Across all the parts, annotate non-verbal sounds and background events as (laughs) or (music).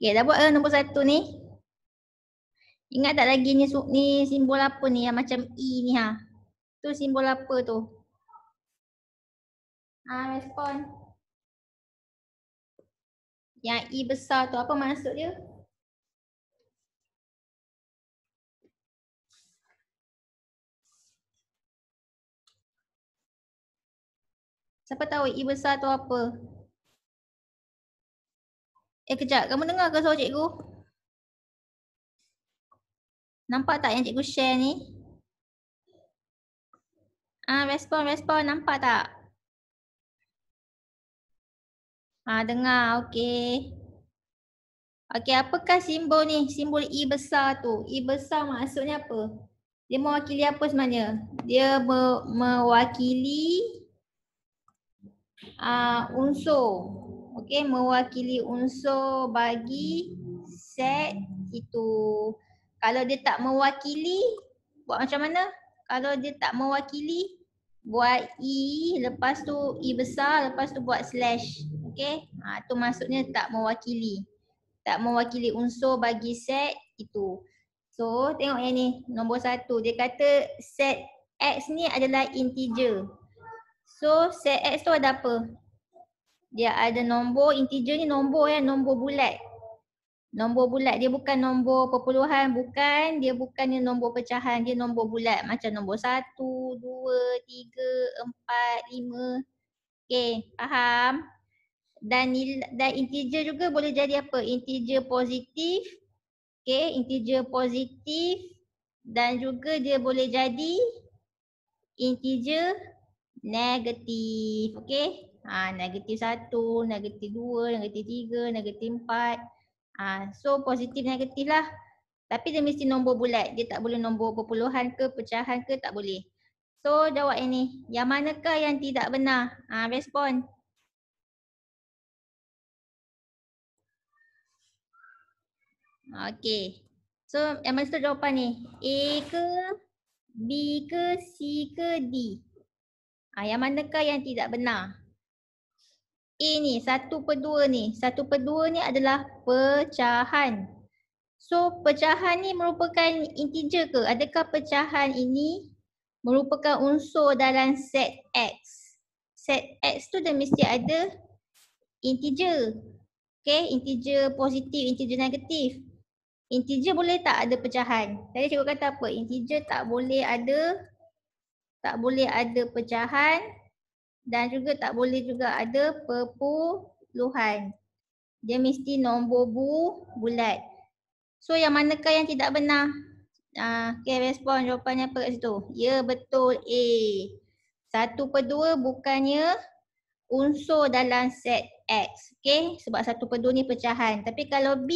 Okey, dah buat ke eh, nombor satu ni? Ingat tak lagi ni, ni simbol apa ni yang macam E ni ha? Tu simbol apa tu? Ha, respon. Yang E besar tu apa maksud dia? Siapa tahu E besar tu apa? Eh kejap, kamu dengar ke suara cikgu? Nampak tak yang cikgu share ni? Ah, respon, respon. Nampak tak? Ah, dengar. Okey. Okey, apakah simbol ni? Simbol E besar tu. E besar maksudnya apa? Dia mewakili apa sebenarnya? Dia me mewakili uh, unsur okey mewakili unsur bagi set itu kalau dia tak mewakili buat macam mana kalau dia tak mewakili buat i e, lepas tu i e besar lepas tu buat slash okey ha tu maksudnya tak mewakili tak mewakili unsur bagi set itu so tengok yang ni nombor satu. dia kata set x ni adalah integer so set x tu ada apa dia ada nombor integer ni nombor ya nombor bulat nombor bulat dia bukan nombor perpuluhan bukan dia bukannya nombor pecahan dia nombor bulat macam nombor satu dua tiga empat lima okay faham dan dan integer juga boleh jadi apa integer positif okey integer positif dan juga dia boleh jadi integer negatif okay ha, negatif satu, negatif dua, negatif tiga, negatif empat. ha, So positif negatif lah Tapi dia mesti nombor bulat, dia tak boleh nombor berpuluhan ke pecahan ke tak boleh So jawab yang ni, yang manakah yang tidak benar? Ha, respon Okay So yang mana jawapan ni? A ke B ke C ke D? Ha, yang manakah yang tidak benar? A ni 1 per 2 ni. 1 per 2 ni adalah pecahan. So pecahan ni merupakan integer ke? Adakah pecahan ini merupakan unsur dalam set X? Set X tu dia mesti ada integer. Okay, integer positif, integer negatif. Integer boleh tak ada pecahan? Tadi cikgu kata apa? Integer tak boleh ada tak boleh ada pecahan dan juga tak boleh juga ada perpuluhan. Dia mesti nombor bu bulat. So yang manakah yang tidak benar? Ah, okay respon jawapannya apa kat situ? Ya betul A. Satu per dua bukannya unsur dalam set X. Okay sebab satu per dua ni pecahan. Tapi kalau B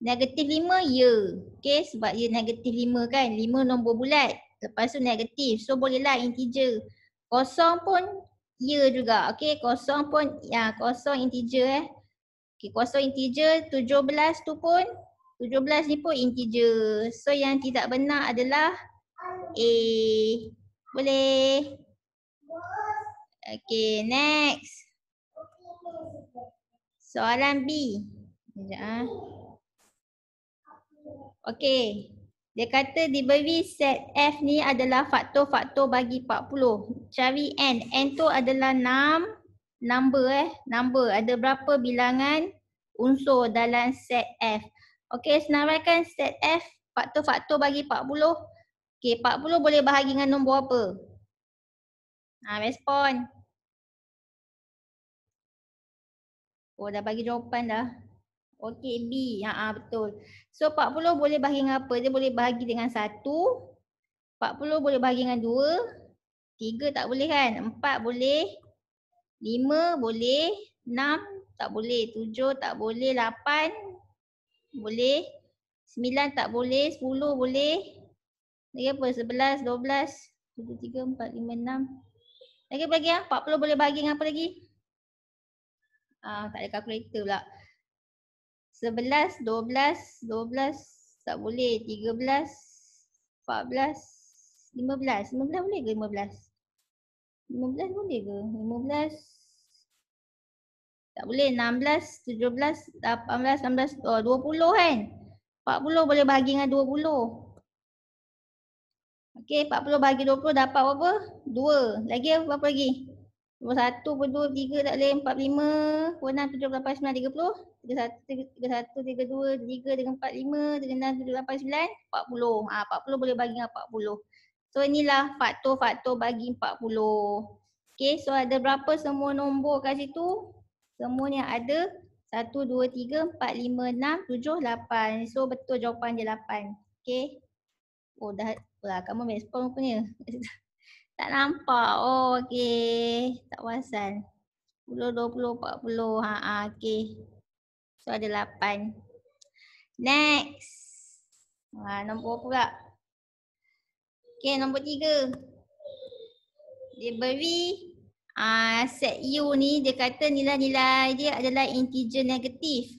negatif lima ya. Okay sebab dia negatif lima kan. Lima nombor bulat. Lepas tu negatif. So bolehlah integer. Kosong pun Ya juga. Okey, kosong pun ya kosong integer eh. Okey, kosong integer 17 tu pun 17 ni pun integer. So yang tidak benar adalah A. Boleh. Okey, next. Soalan B. Sekejap ah. Okey. Dia kata diberi set F ni adalah faktor-faktor bagi 40. Cari N. N tu adalah 6 number eh. Number. Ada berapa bilangan unsur dalam set F. Okey senaraikan set F faktor-faktor bagi 40. Okey 40 boleh bahagi dengan nombor apa? Ha, respon. Oh dah bagi jawapan dah. Okey B. Ha ah betul. So 40 boleh bahagi dengan apa? Dia boleh bahagi dengan 1. 40 boleh bahagi dengan 2. 3 tak boleh kan? 4 boleh. 5 boleh. 6 tak boleh. 7 tak boleh. 8 boleh. 9 tak boleh. 10 boleh. Lagi apa? 11, 12, 13, 3, 4, 5, 6. Lagi apa lagi ya? Ha? 40 boleh bagi dengan apa lagi? Ah, tak ada kalkulator pula. Sebelas, dua belas, dua belas tak boleh. Tiga belas, empat belas, lima belas. Lima belas boleh ke lima belas? Lima belas boleh ke? Lima belas. Tak boleh. Enam belas, tujuh belas, lapan belas, enam belas. Oh, dua puluh kan? Empat puluh boleh bahagi dengan dua puluh. Okey, empat puluh bahagi dua puluh dapat berapa? Dua. Lagi apa lagi? Lagi. Nombor 1, 2, 3, tak boleh. 4, 5, 6, 7, 8, 9, 30. 31, 31 32, 3 dengan 4, 5, 6, 7, 8, 9, 40. Ha, 40 boleh bagi dengan 40. So inilah faktor-faktor bagi 40. Okay, so ada berapa semua nombor kat situ? Semua ni ada 1, 2, 3, 4, 5, 6, 7, 8. So betul jawapan dia 8. Okay. Oh dah, pula kamu respon punya. (laughs) Tak nampak. Oh, okey. Tak wasan. 10, 20, 40. Ha, ha, okey. So, ada 8. Next. Ha, nombor apa pula? Okey, nombor 3. Dia beri uh, set U ni, dia kata nilai-nilai dia adalah integer negatif.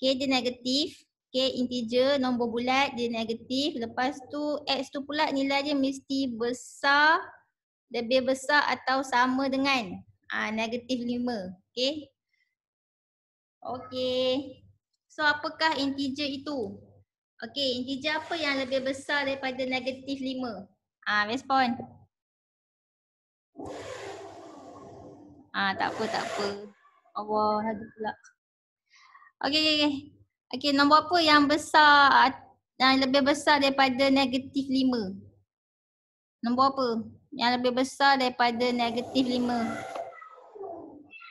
Okey, dia negatif. Okey, integer, nombor bulat, dia negatif. Lepas tu, X tu pula nilai dia mesti besar lebih besar atau sama dengan uh, negatif 5. Okay. Okay. So apakah integer itu? Okay, integer apa yang lebih besar daripada negatif 5? Ah, respon. Ah, tak apa, tak apa. Allah, hadir pula. Okay, okay, okay. nombor apa yang besar, yang lebih besar daripada negatif 5? Nombor apa? yang lebih besar daripada negatif lima.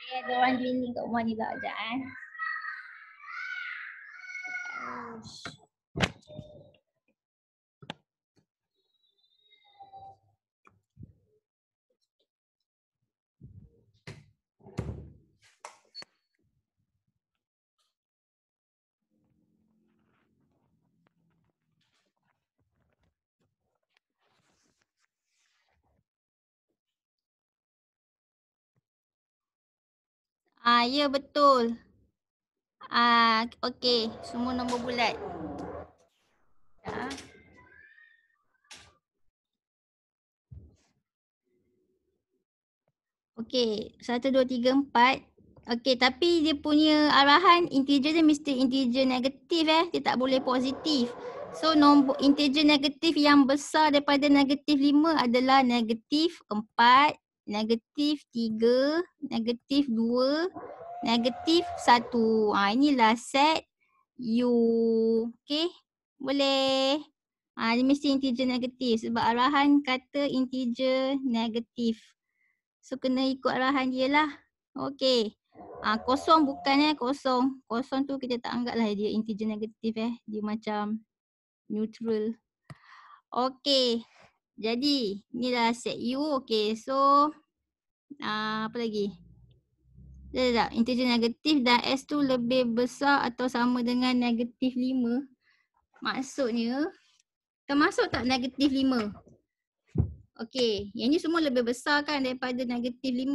Okay, ada orang dinding kat rumah ni lah sekejap eh. Ah, ya betul. Ah, okey, semua nombor bulat. Ya. Okey, 1 2 3 4. Okey, tapi dia punya arahan integer dia mesti integer negatif eh. Dia tak boleh positif. So nombor integer negatif yang besar daripada negatif 5 adalah negatif 4, negatif 3, negatif 2, negatif 1. Ha, inilah set U. Okey, boleh. Ha, ini mesti integer negatif sebab arahan kata integer negatif. So kena ikut arahan dia lah. Okey. Ha, kosong bukan eh kosong. Kosong tu kita tak anggap lah dia integer negatif eh. Dia macam neutral. Okey. Jadi ni dah set U. Okay so uh, apa lagi? Dah dah dah. Integer negatif dan S tu lebih besar atau sama dengan negatif 5. Maksudnya termasuk tak negatif 5? Okay. Yang ni semua lebih besar kan daripada negatif 5.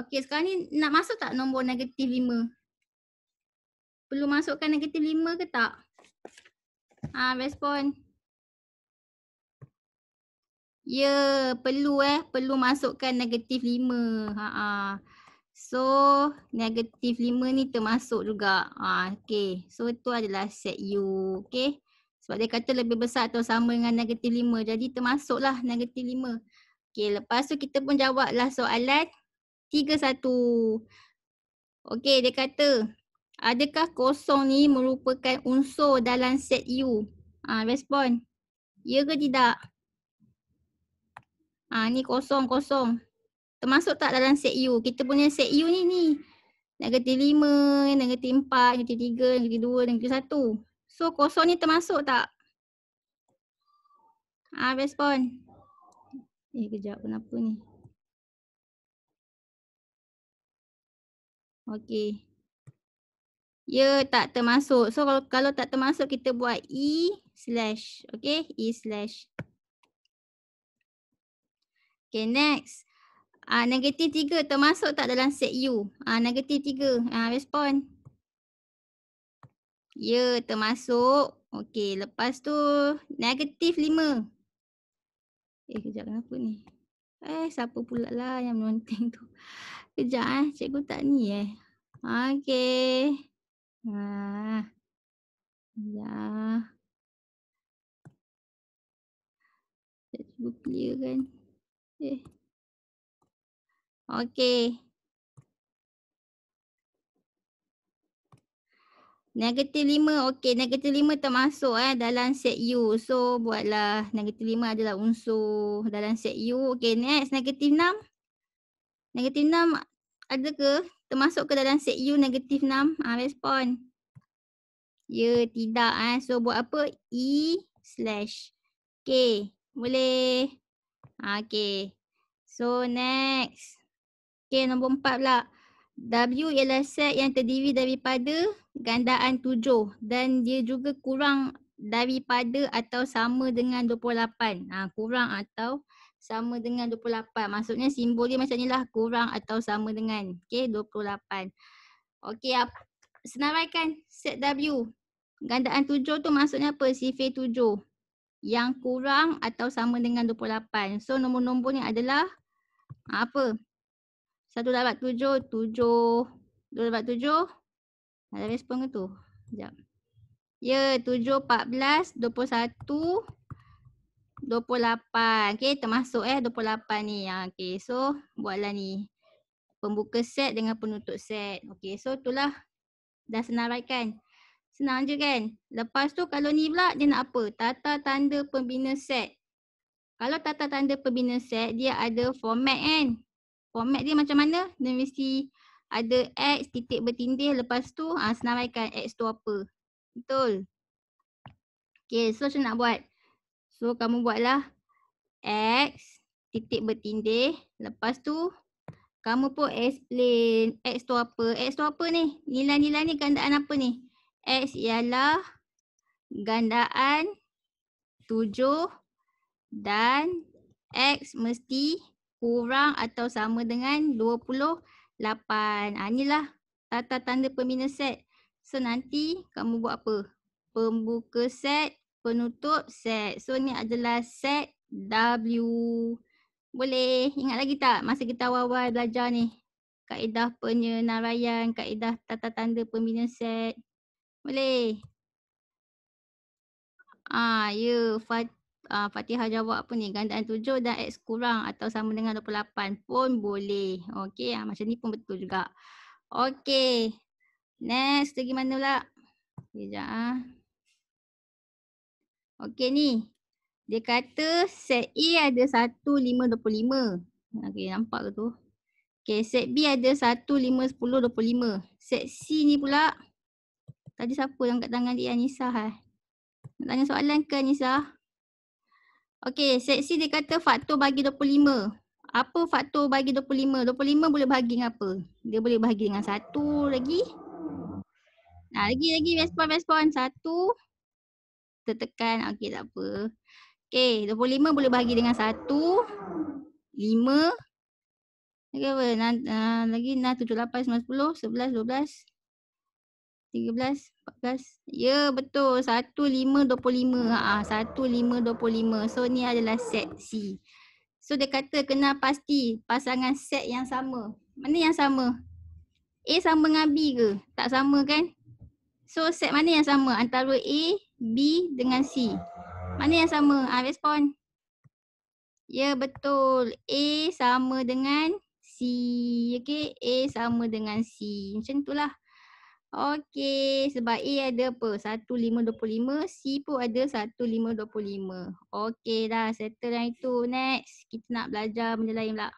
Okay sekarang ni nak masuk tak nombor negatif 5? Perlu masukkan negatif 5 ke tak? Ah, respon. Ya, yeah, perlu eh, perlu masukkan negatif lima. Ha ah. So, negatif lima ni termasuk juga. Ha, okay. So, itu adalah set U. Okay. Sebab dia kata lebih besar atau sama dengan negatif lima, Jadi, termasuklah negatif lima. Okay. Lepas tu kita pun jawablah soalan tiga satu. Okay. Dia kata, adakah kosong ni merupakan unsur dalam set U? Ha, respon. Ya ke tidak? Ha, ni kosong-kosong. Termasuk tak dalam set U. Kita punya set U ni ni. Negatif 5, negatif 4, negatif 3, negatif 2, negatif satu So kosong ni termasuk tak? Ha, respon. Eh kejap kenapa ni. Okay. Ya yeah, tak termasuk. So kalau kalau tak termasuk kita buat E slash. Okay E slash. Okay next. Uh, negatif tiga termasuk tak dalam set U? Uh, negatif tiga. Uh, respon. Ya yeah, termasuk. Okay lepas tu negatif lima. Eh kejap kenapa lah, ni? Eh siapa pula lah yang menonteng tu. Kejap eh. Cikgu tak ni eh. Okay. Ah. Ya. Cikgu clear kan. (laughs) Okay, Negatif lima, okay, Negatif lima termasuk eh, dalam set U. So buatlah negatif lima adalah unsur dalam set U. okay next, negatif enam. Negatif enam ada ke? Termasuk ke dalam set U negatif enam? Ha, respon. Ya, yeah, tidak. Eh. So buat apa? E slash. Okey, boleh. Okay. So next. Okay nombor empat pula. W ialah set yang terdiri daripada gandaan tujuh dan dia juga kurang daripada atau sama dengan 28. Ha, kurang atau sama dengan 28. Maksudnya simbol dia macam ni lah kurang atau sama dengan okay, 28. Okay, apa? senaraikan set W. Gandaan tujuh tu maksudnya apa? Sifir tujuh yang kurang atau sama dengan 28. So nombor-nombor ni adalah apa? 1 darabat 7, 7, 2 darabat 7. Ada respon ke tu? Sekejap. Ya, 7, 14, 21, 28. Okay, termasuk eh 28 ni. Ah, okay, so buatlah ni. Pembuka set dengan penutup set. Okay, so itulah dah senaraikan. kan? Senang je kan. Lepas tu kalau ni pula dia nak apa? Tata tanda pembina set. Kalau tata tanda pembina set dia ada format kan. Format dia macam mana? Dia mesti ada X titik bertindih lepas tu ha, ah, senaraikan X tu apa. Betul. Okay so macam nak buat? So kamu buatlah X titik bertindih lepas tu kamu pun explain X tu apa. X tu apa ni? Nilai-nilai ni gandaan apa ni? X ialah gandaan 7 dan X mesti kurang atau sama dengan 28. Ha, ah, inilah tata tanda pembina set. So nanti kamu buat apa? Pembuka set, penutup set. So ni adalah set W. Boleh ingat lagi tak masa kita awal-awal belajar ni? Kaedah penyenaraian, kaedah tata tanda pembina set. Boleh. Ah, ya. Fat, ah, Fatihah jawab apa ni? Gandaan tujuh dan X kurang atau sama dengan 28 pun boleh. Okey. Ah, macam ni pun betul juga. Okey. Next. Lagi mana pula? Sekejap. Ah. Okey ni. Dia kata set E ada 1, 5, 25. Okey nampak ke tu? Okey set B ada 1, 5, 10, 25. Set C ni pula ada siapa yang angkat tangan dia Anissa? Eh? Nak tanya soalan ke Anissa? Okey, seksi dia kata faktor bagi 25. Apa faktor bagi 25? 25 boleh bahagi dengan apa? Dia boleh bahagi dengan satu lagi. Nah, lagi-lagi respon-respon. Satu. Tertekan. Okey, tak apa. Okey, 25 boleh bahagi dengan satu. Lima. Okey, apa? Nah, lagi nah, 7, 8, 9, 10, 11, 12. 13, 14. Ya betul. 1525. ah 1525. So ni adalah set C. So dia kata kena pasti pasangan set yang sama. Mana yang sama? A sama dengan B ke? Tak sama kan? So set mana yang sama antara A, B dengan C? Mana yang sama? Ha, respon. Ya betul. A sama dengan C. Okay. A sama dengan C. Macam itulah. Okey, sebab A ada apa? 1525, C pun ada 1525. Okey dah, settle yang itu. Next, kita nak belajar benda lain pula.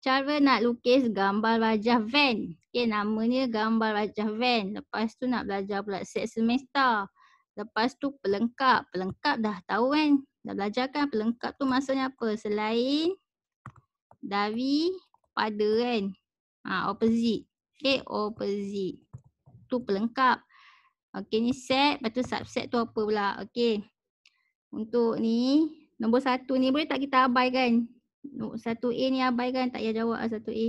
Cara nak lukis gambar wajah van. Okey, namanya gambar wajah van. Lepas tu nak belajar pula set semester. Lepas tu pelengkap. Pelengkap dah tahu kan? Dah belajar kan pelengkap tu maksudnya apa? Selain dari pada kan? Ha, opposite. Okay, opposite tu pelengkap. Okey ni set, lepas tu subset tu apa pula. Okey. Untuk ni, nombor satu ni boleh tak kita abaikan? satu A ni abaikan, tak payah jawab lah satu A.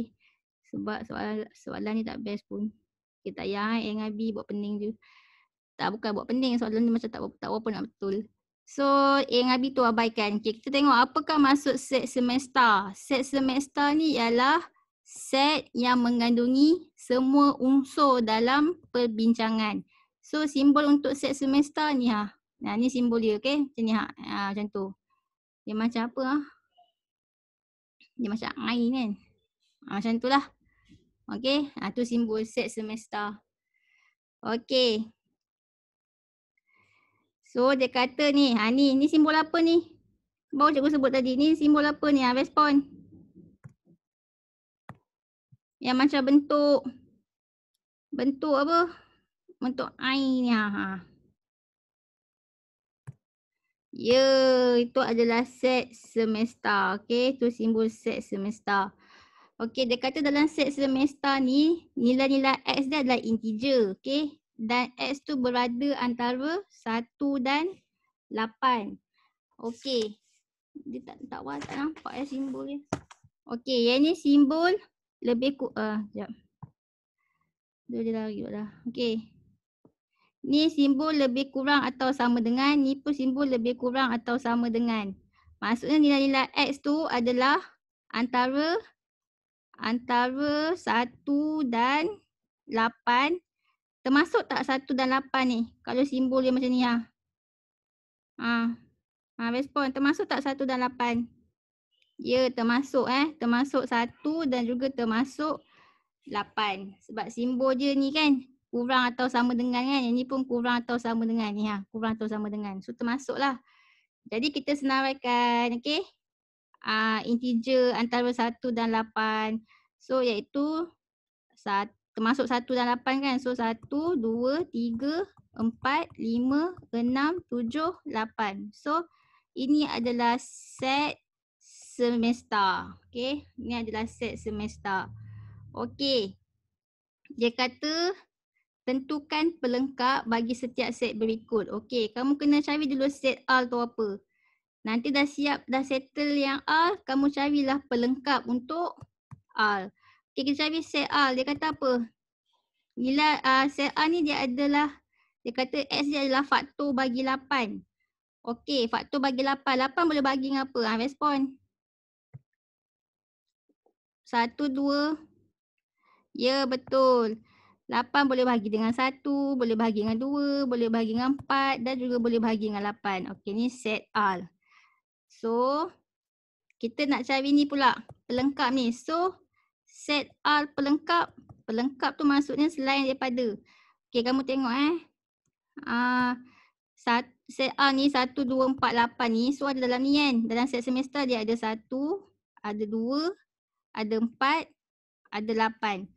Sebab soalan soalan ni tak best pun. Okey tak payah eh. A dengan B buat pening je. Tak bukan buat pening, soalan ni macam tak, tahu apa nak betul. So A dengan B tu abaikan. Okey kita tengok apakah maksud set semester. Set semester ni ialah set yang mengandungi semua unsur dalam perbincangan. So simbol untuk set semester ni ha. Nah, ni simbol dia okey. Macam ni ha. ha. Macam tu. Dia macam apa ha? Dia macam air kan. Ha, macam tu lah. Okey. Ha, tu simbol set semester. Okey. So dia kata ni. Ha, ni. Ni simbol apa ni? Baru cikgu sebut tadi. Ni simbol apa ni? Ha, respon. Respon yang macam bentuk bentuk apa bentuk air ni ha, ha ya itu adalah set semesta okey itu simbol set semesta okey dia kata dalam set semesta ni nilai-nilai x dia adalah integer okey dan x tu berada antara 1 dan 8 okey dia tak tak, tak, nampak ya simbol ni? okey yang ni simbol lebih ku uh, ah, jap. Dua dia lagi lah. Okey. Ni simbol lebih kurang atau sama dengan ni pun simbol lebih kurang atau sama dengan. Maksudnya nilai-nilai x tu adalah antara antara 1 dan 8 termasuk tak 1 dan 8 ni kalau simbol dia macam ni ah. Ha. Ha respon termasuk tak 1 dan 8? Ya termasuk eh termasuk satu dan juga termasuk lapan sebab simbol je ni kan kurang atau sama dengan kan yang ni pun kurang atau sama dengan ni ha kurang atau sama dengan so termasuk lah jadi kita senaraikan okay uh, ah, integer antara satu dan lapan so iaitu satu termasuk satu dan lapan kan so satu dua tiga empat lima enam tujuh lapan so ini adalah set semester. Okay. Ini adalah set semester. Okay. Dia kata tentukan pelengkap bagi setiap set berikut. Okay. Kamu kena cari dulu set all tu apa. Nanti dah siap, dah settle yang all. Kamu carilah pelengkap untuk all. Okay. Kita cari set all. Dia kata apa? Gila uh, set all ni dia adalah dia kata X dia adalah faktor bagi 8. Okey, faktor bagi 8. 8 boleh bagi dengan apa? Ha, respon. Satu, dua. Ya, betul. Lapan boleh bahagi dengan satu, boleh bahagi dengan dua, boleh bahagi dengan empat dan juga boleh bahagi dengan lapan. Okey, ni set all. So, kita nak cari ni pula, pelengkap ni. So, set all pelengkap. Pelengkap tu maksudnya selain daripada. Okey, kamu tengok eh. Uh, set all ni, satu, dua, empat, lapan ni. So, ada dalam ni kan. Dalam set semester dia ada satu, ada dua, ada 4, ada 8.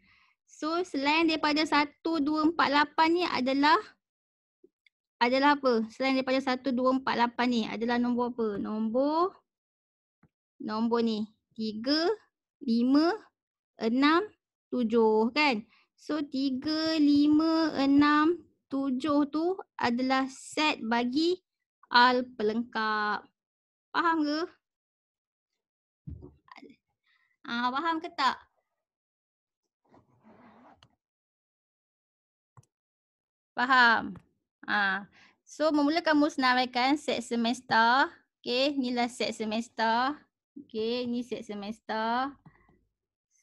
So selain daripada 1, 2, 4, 8 ni adalah adalah apa? Selain daripada 1, 2, 4, 8 ni adalah nombor apa? Nombor nombor ni 3, 5, 6, 7 kan? So 3, 5, 6, 7 tu adalah set bagi al pelengkap. Faham ke? Ah ha, faham ke tak? Faham. Ah. Ha. So memulakan musnahkan set semester. Okey, inilah set semester. Okey, ni set semester.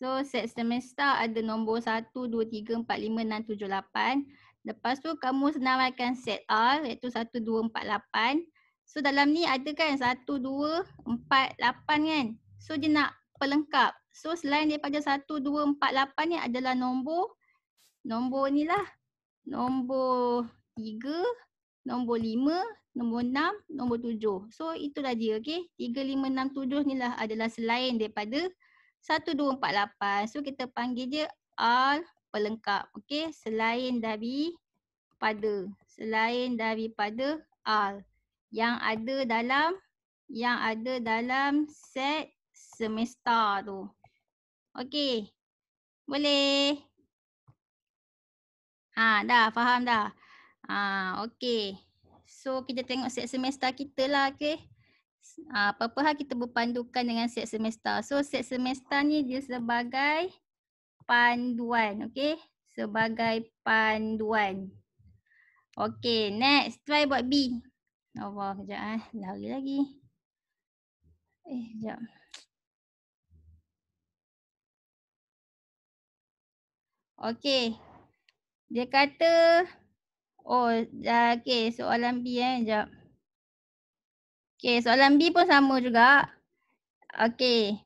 So set semester ada nombor 1 2 3 4 5 6 7 8. Lepas tu kamu senaraikan set R iaitu 1 2 4 8. So dalam ni ada kan 1 2 4 8 kan. So dia nak pelengkap. So selain daripada 1, 2, 4, 8 ni adalah nombor nombor ni lah. Nombor 3, nombor 5, nombor 6, nombor 7. So itulah dia okay. 3, 5, 6, 7 ni lah adalah selain daripada 1, 2, 4, 8. So kita panggil dia all pelengkap. Okay. Selain dari pada. Selain daripada all Yang ada dalam yang ada dalam set semesta tu. Okey. Boleh. Ha dah faham dah. Ha okey. So kita tengok set semesta kita lah okey. Ha, apa-apa ha, kita berpandukan dengan set semesta. So set semesta ni dia sebagai panduan okey. Sebagai panduan. Okey next try buat B. Allah kejap eh. Lari lagi. Eh, sekejap. Okey. Dia kata oh okay soalan B eh jap. Okey soalan B pun sama juga. okay.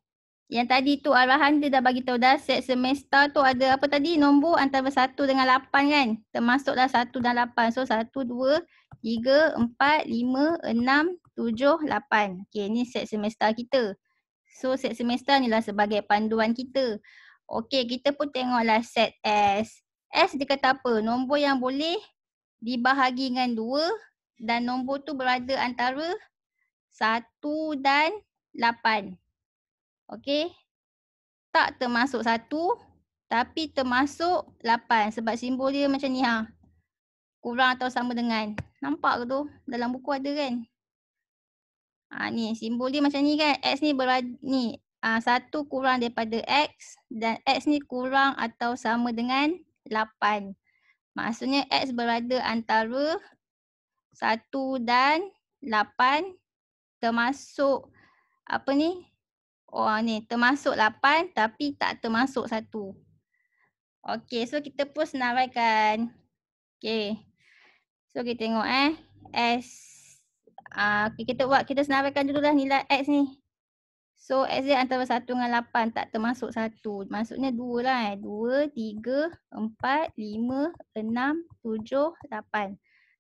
Yang tadi tu arahan dia dah bagi tahu dah set semesta tu ada apa tadi nombor antara satu dengan lapan kan? Termasuklah satu dan lapan, So satu dua tiga empat lima enam tujuh lapan. Okey ni set semester kita. So set semester ni lah sebagai panduan kita. Okey, kita pun tengoklah set S. S dia kata apa? Nombor yang boleh dibahagi dengan 2 dan nombor tu berada antara 1 dan 8. Okey. Tak termasuk 1 tapi termasuk 8 sebab simbol dia macam ni ha. Kurang atau sama dengan. Nampak ke tu? Dalam buku ada kan? Ha ni simbol dia macam ni kan. X ni berada ni. Ah, satu kurang daripada X dan X ni kurang atau sama dengan 8. Maksudnya X berada antara 1 dan 8 termasuk apa ni? Oh ni termasuk 8 tapi tak termasuk 1. Okay, so kita pun senaraikan. Okay, So kita tengok eh S. Uh, kita buat kita senaraikan lah nilai X ni. So XZ antara satu dengan 8 tak termasuk satu. Maksudnya dua lah eh. 2, 3, 4, 5, 6, 7, 8.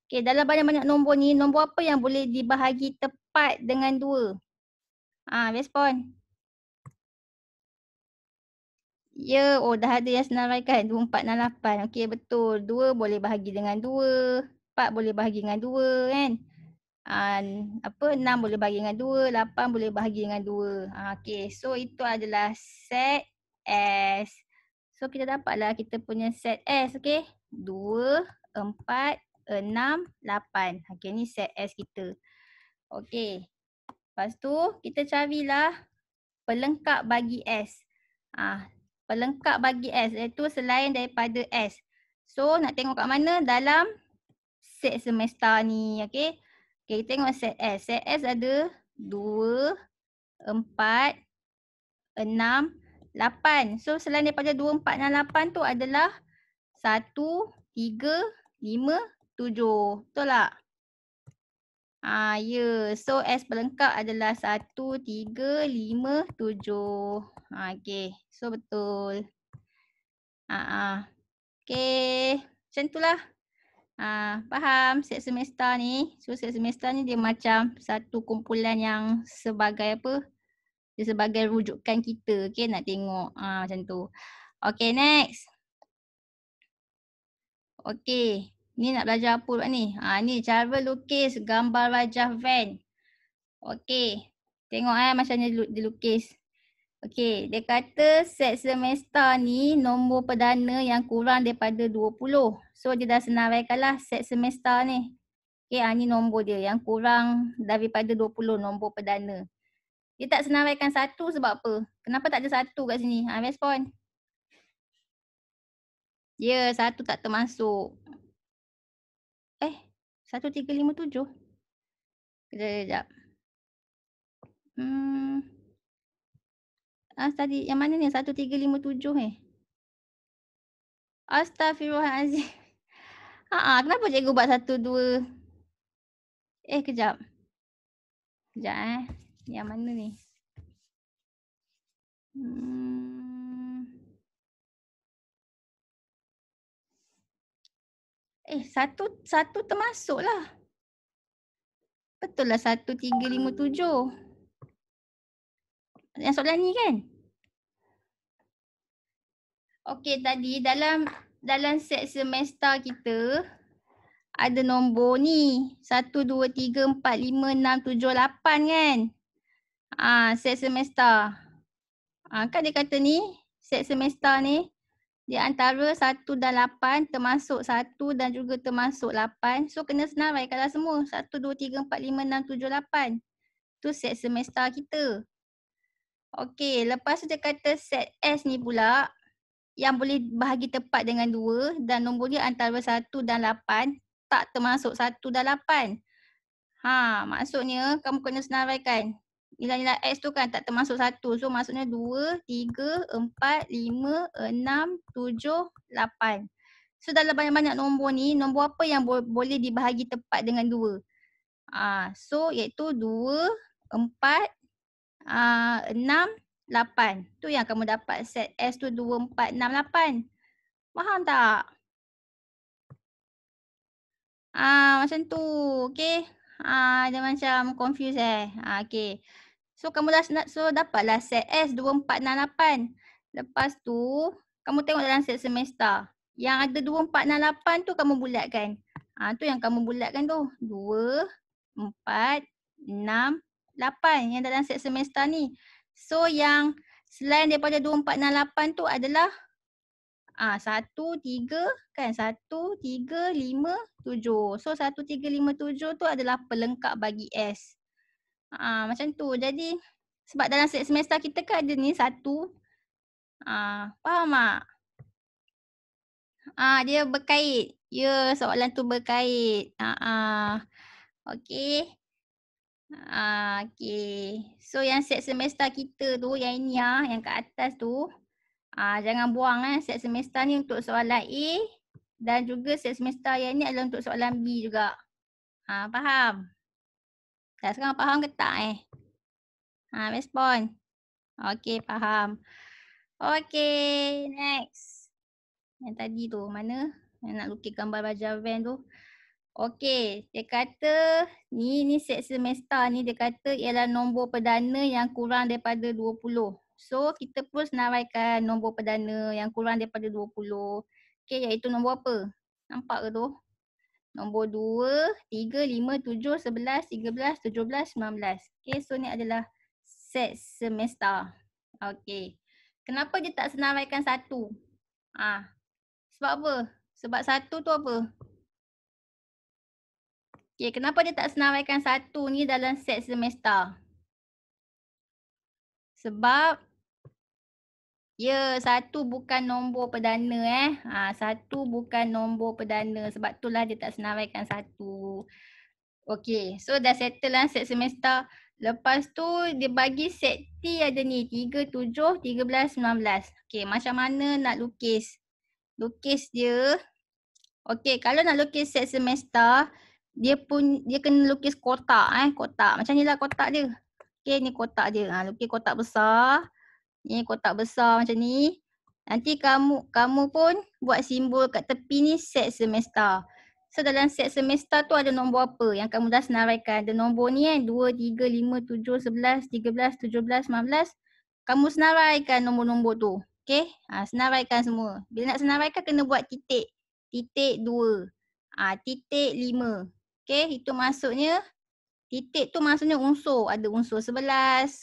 Okay dalam banyak-banyak nombor ni, nombor apa yang boleh dibahagi tepat dengan dua? Ah, respon. Ya, yeah. oh dah ada yang senarai kan, dua empat 6, lapan. Okay betul. Dua boleh bahagi dengan dua. 4 boleh bahagi dengan dua kan. And apa 6 boleh bahagi dengan 2, 8 boleh bahagi dengan 2. Ha, okay, so itu adalah set S. So kita dapatlah kita punya set S, okay. 2, 4, 6, 8. Okay, ni set S kita. Okay. Lepas tu kita carilah pelengkap bagi S. Ah, pelengkap bagi S iaitu selain daripada S. So nak tengok kat mana dalam set semesta ni, okay. Okay, kita tengok set S. Set S ada 2, 4, 6, 8. So selain daripada 2, 4 dan 8 tu adalah 1, 3, 5, 7. Betul tak? Ha, ya. Yeah. So S pelengkap adalah 1, 3, 5, 7. Ha, okay. So betul. Ha, ah, ha. Okay. Macam itulah. Ah, faham set semester ni. So set semester ni dia macam satu kumpulan yang sebagai apa? Dia sebagai rujukan kita. Okay nak tengok ah, macam tu. Okay next. Okay. Ni nak belajar apa buat ni? Ha, ni cara lukis gambar wajah van. Okay. Tengok eh macam ni dia lukis. Okay. Dia kata set semester ni nombor perdana yang kurang daripada 20. So dia dah senaraikanlah set semester ni. Okay, ha, ni nombor dia yang kurang daripada 20 nombor perdana. Dia tak senaraikan satu sebab apa? Kenapa tak ada satu kat sini? Ha, respon. Ya, yeah, satu tak termasuk. Eh, satu tiga lima tujuh. Kejap, kejap. Hmm. Ah, tadi yang mana ni? Satu tiga lima tujuh eh. Astaghfirullahaladzim. Ah, uh-uh, kenapa cikgu buat satu dua? Eh, kejap. Kejap eh. Yang mana ni? Hmm. Eh, satu satu termasuklah. Betul lah satu, tiga, lima, tujuh. Yang soalan ni kan? Okey, tadi dalam dalam set semester kita ada nombor ni 1 2 3 4 5 6 7 8 kan ah set semester ah ha, kan dia kata ni set semester ni di antara 1 dan 8 termasuk 1 dan juga termasuk 8 so kena senarai kalau semua 1 2 3 4 5 6 7 8 tu set semester kita okey lepas tu dia kata set S ni pula yang boleh bahagi tepat dengan dua dan nombor dia antara satu dan lapan tak termasuk satu dan lapan. Ha, maksudnya kamu kena senaraikan. Nilai-nilai X tu kan tak termasuk satu, So maksudnya dua, tiga, empat, lima, enam, tujuh, lapan. So dalam banyak-banyak nombor ni, nombor apa yang bo- boleh dibahagi tepat dengan dua? Ah, so iaitu dua, empat, 6, ha, 7, 8. Tu yang kamu dapat set S tu 2, 4, 6, 8. Faham tak? Ah macam tu. Okay. Ah dia macam confuse eh. Ah, okay. So kamu dah so dapatlah set S 2, 4, 6, 8. Lepas tu kamu tengok dalam set semester. Yang ada 2, 4, 6, 8 tu kamu bulatkan. Ah tu yang kamu bulatkan tu. 2, 4, 6, 8 yang dalam set semester ni. So yang selain daripada 2468 tu adalah ah 3, kan 1, 3, 5, 7. So 1, 3, 5, 7 tu adalah pelengkap bagi S. Ah macam tu. Jadi sebab dalam semester kita kan ada ni satu ah faham tak? Ah dia berkait. Ya soalan tu berkait. Ha ah. Okey. Ah, okay. So yang set semester kita tu, yang ini ha, yang kat atas tu. Ah, jangan buang eh. Set semester ni untuk soalan A. Dan juga set semester yang ni adalah untuk soalan B juga. Ah, faham? Dah sekarang faham ke tak eh? Ha, respon. Okay, faham. Okay, next. Yang tadi tu, mana? Yang nak lukis gambar baja van tu. Okey, dia kata ni ni set semester ni dia kata ialah nombor perdana yang kurang daripada 20. So kita terus naraikan nombor perdana yang kurang daripada 20. Okey, iaitu nombor apa? Nampak ke tu? Nombor 2, 3, 5, 7, 11, 13, 17, 19. Okey, so ni adalah set semester. Okey. Kenapa dia tak senaraikan satu? Ah. Sebab apa? Sebab satu tu apa? Okay, kenapa dia tak senaraikan satu ni dalam set semester? Sebab ya satu bukan nombor perdana eh. Ha, satu bukan nombor perdana sebab tu lah dia tak senaraikan satu. Okay, so dah settle lah set semester. Lepas tu dia bagi set T ada ni 3, 7, 13, 19. Okay, macam mana nak lukis? Lukis dia. Okay, kalau nak lukis set semester, dia pun dia kena lukis kotak eh kotak macam ni lah kotak dia okey ni kotak dia ha, lukis kotak besar ni kotak besar macam ni nanti kamu kamu pun buat simbol kat tepi ni set semester so dalam set semester tu ada nombor apa yang kamu dah senaraikan ada nombor ni kan eh, 2 3 5 7 11 13 17 15 kamu senaraikan nombor-nombor tu okey ha, senaraikan semua bila nak senaraikan kena buat titik titik 2 Ah ha, titik lima. Okay, itu maksudnya titik tu maksudnya unsur. Ada unsur 11,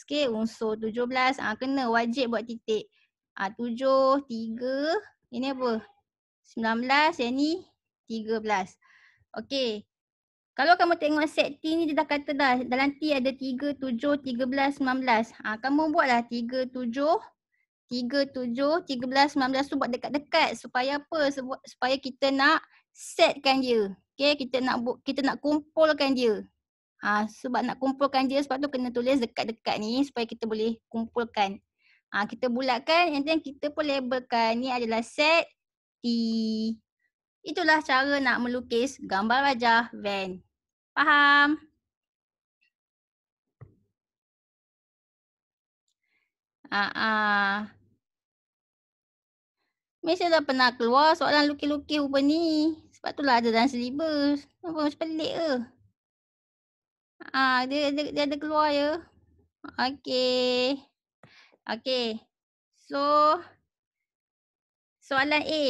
okay, unsur 17. Ah kena wajib buat titik. Ah 7, 3, ini apa? 19, yang ni 13. Okay, Kalau kamu tengok set T ni dia dah kata dah dalam T ada 3, 7, 13, 19. Ha, kamu buatlah 3, 7, 3, 7, 13, 19 tu buat dekat-dekat supaya apa? Supaya kita nak setkan dia. Okay, kita nak kita nak kumpulkan dia. Ha, sebab nak kumpulkan dia sebab tu kena tulis dekat-dekat ni supaya kita boleh kumpulkan. Ha, kita bulatkan and then kita pun labelkan ni adalah set T. Itulah cara nak melukis gambar wajah Van. Faham? Ha, ah, uh -uh. Mesti dah pernah keluar soalan lukis-lukis rupa ni. Sebab tu lah ada dalam silibus. Apa macam pelik ke? Ha, dia, dia, dia ada keluar ya. Okay. Okay. So. Soalan A.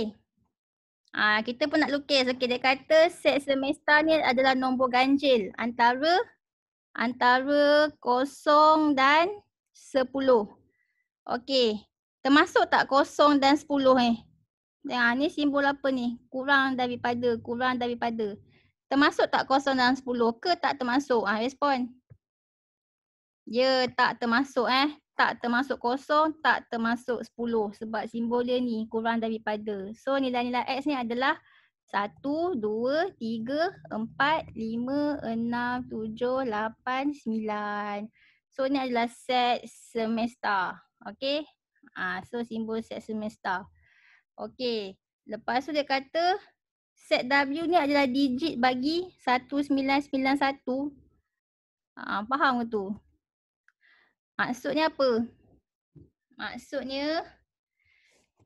Ha, kita pun nak lukis. Okay, dia kata set semester ni adalah nombor ganjil. Antara antara kosong dan sepuluh. Okay. Termasuk tak kosong dan sepuluh eh? ni? Ha, ya, ni simbol apa ni? Kurang daripada, kurang daripada. Termasuk tak kosong dan sepuluh ke tak termasuk? Ha, respon. Ya, tak termasuk eh. Tak termasuk kosong, tak termasuk sepuluh. Sebab simbol dia ni kurang daripada. So nilai-nilai X ni adalah satu, dua, tiga, empat, lima, enam, tujuh, lapan, sembilan. So ni adalah set semesta. Okay. Ha, so simbol set semesta. Okey. Lepas tu dia kata set W ni adalah digit bagi 1991. Ha, ah, faham ke tu? Maksudnya apa? Maksudnya